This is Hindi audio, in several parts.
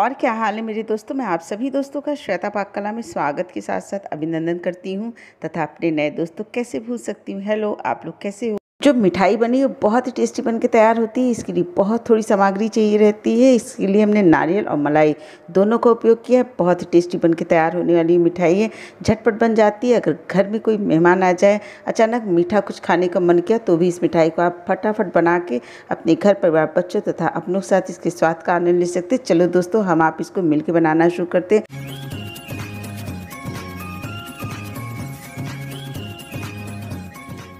और क्या हाल है मेरे दोस्तों मैं आप सभी दोस्तों का श्वेता पाक कला में स्वागत के साथ साथ अभिनंदन करती हूँ तथा अपने नए दोस्तों कैसे भूल सकती हूँ हेलो आप लोग कैसे हो जो मिठाई बनी वो बहुत ही टेस्टी बन के तैयार होती है इसके लिए बहुत थोड़ी सामग्री चाहिए रहती है इसके लिए हमने नारियल और मलाई दोनों का उपयोग किया है बहुत ही टेस्टी बन के तैयार होने वाली मिठाई है झटपट बन जाती है अगर घर में कोई मेहमान आ जाए अचानक मीठा कुछ खाने का मन किया तो भी इस मिठाई को आप फटाफट बना के अपने घर परिवार बच्चों तथा अपनों के साथ इसके स्वाद का आनंद ले सकते चलो दोस्तों हम आप इसको मिलकर बनाना शुरू करते हैं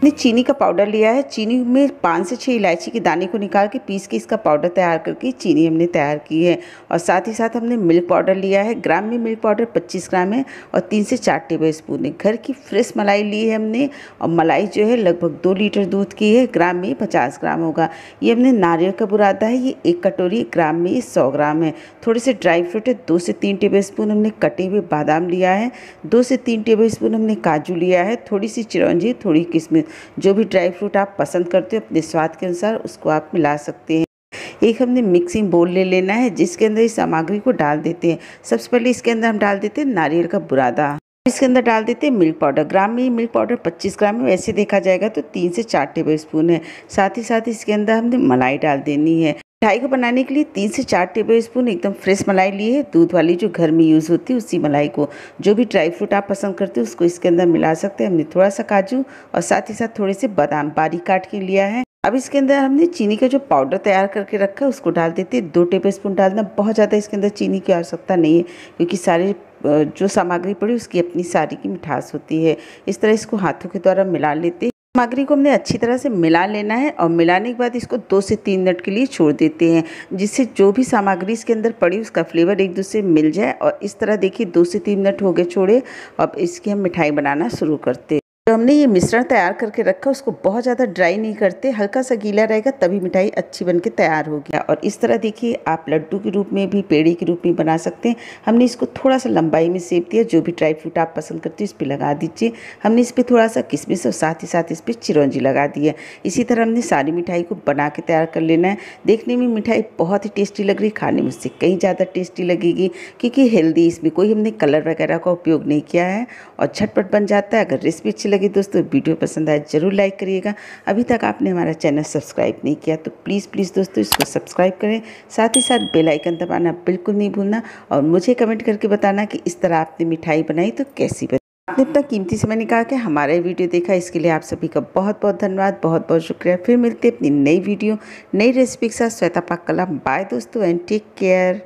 हमने चीनी का पाउडर लिया है चीनी में पाँच से छः इलायची के दाने को निकाल के पीस के इसका पाउडर तैयार करके चीनी हमने तैयार की है और साथ ही साथ हमने मिल्क पाउडर लिया है ग्राम में मिल्क पाउडर पच्चीस ग्राम है और तीन से चार टेबल स्पून है घर की फ्रेश मलाई ली है हमने और मलाई जो है लगभग दो लीटर दूध की है ग्राम में पचास ग्राम होगा ये हमने नारियल का बुरादा है ये एक कटोरी ग्राम में ये सौ ग्राम है थोड़े से ड्राई फ्रूट है दो से तीन टेबल स्पून हमने कटे हुए बादाम लिया है दो से तीन टेबल स्पून हमने काजू लिया है थोड़ी सी चिरौंजी थोड़ी किशमिश जो भी ड्राई फ्रूट आप पसंद करते हो अपने स्वाद के अनुसार उसको आप मिला सकते हैं एक हमने मिक्सिंग बोल ले लेना है जिसके अंदर इस सामग्री को डाल देते हैं सबसे पहले इसके अंदर हम डाल देते हैं नारियल का बुरादा इसके अंदर डाल देते हैं मिल्क पाउडर ग्राम में मिल्क पाउडर 25 ग्राम में वैसे देखा जाएगा तो तीन से चार टेबल स्पून है साथ ही साथ इसके अंदर हमने मलाई डाल देनी है मिठाई को बनाने के लिए तीन से चार टेबल स्पून एकदम फ्रेश मलाई ली है दूध वाली जो घर में यूज़ होती है उसी मलाई को जो भी ड्राई फ्रूट आप पसंद करते हो उसको इसके अंदर मिला सकते हैं हमने थोड़ा सा काजू और साथ ही साथ थोड़े से बादाम बारीक काट के लिया है अब इसके अंदर हमने चीनी का जो पाउडर तैयार करके रखा है उसको डाल देते हैं दो टेबल स्पून डालना बहुत ज़्यादा इसके अंदर चीनी की आवश्यकता नहीं है क्योंकि सारे जो सामग्री पड़ी उसकी अपनी सारी की मिठास होती है इस तरह इसको हाथों के द्वारा मिला लेते सामग्री को हमने अच्छी तरह से मिला लेना है और मिलाने के बाद इसको दो से तीन मिनट के लिए छोड़ देते हैं जिससे जो भी सामग्री इसके अंदर पड़ी उसका फ्लेवर एक दूसरे मिल जाए और इस तरह देखिए दो से तीन मिनट हो गए छोड़े अब इसकी हम मिठाई बनाना शुरू करते हमने ये मिश्रण तैयार करके रखा उसको बहुत ज़्यादा ड्राई नहीं करते हल्का सा गीला रहेगा तभी मिठाई अच्छी बन के तैयार होगी और इस तरह देखिए आप लड्डू के रूप में भी पेड़ी के रूप में बना सकते हैं हमने इसको थोड़ा सा लंबाई में सेप दिया जो भी ड्राई फ्रूट आप पसंद करते हो इस पर लगा दीजिए हमने इस पर थोड़ा सा किसमिस और साथ ही साथ इस पर चिरौंजी लगा दी है इसी तरह हमने सारी मिठाई को बना के तैयार कर लेना है देखने में मिठाई बहुत ही टेस्टी लग रही खाने में उससे कहीं ज़्यादा टेस्टी लगेगी क्योंकि हेल्दी इसमें कोई हमने कलर वगैरह का उपयोग नहीं किया है और झटपट बन जाता है अगर रेसिपी अच्छी लगे लगी दोस्तों वीडियो पसंद आए जरूर लाइक करिएगा अभी तक आपने हमारा चैनल सब्सक्राइब नहीं किया तो प्लीज़ प्लीज़ दोस्तों इसको सब्सक्राइब करें साथ ही साथ बेल आइकन दबाना बिल्कुल नहीं भूलना और मुझे कमेंट करके बताना कि इस तरह आपने मिठाई बनाई तो कैसी बनी आपने अपना कीमती समय निकाल के हमारा वीडियो देखा इसके लिए आप सभी का बहुत बहुत धन्यवाद बहुत बहुत शुक्रिया फिर मिलते हैं अपनी नई वीडियो नई रेसिपी के साथ श्वेता पाक कला बाय दोस्तों एंड टेक केयर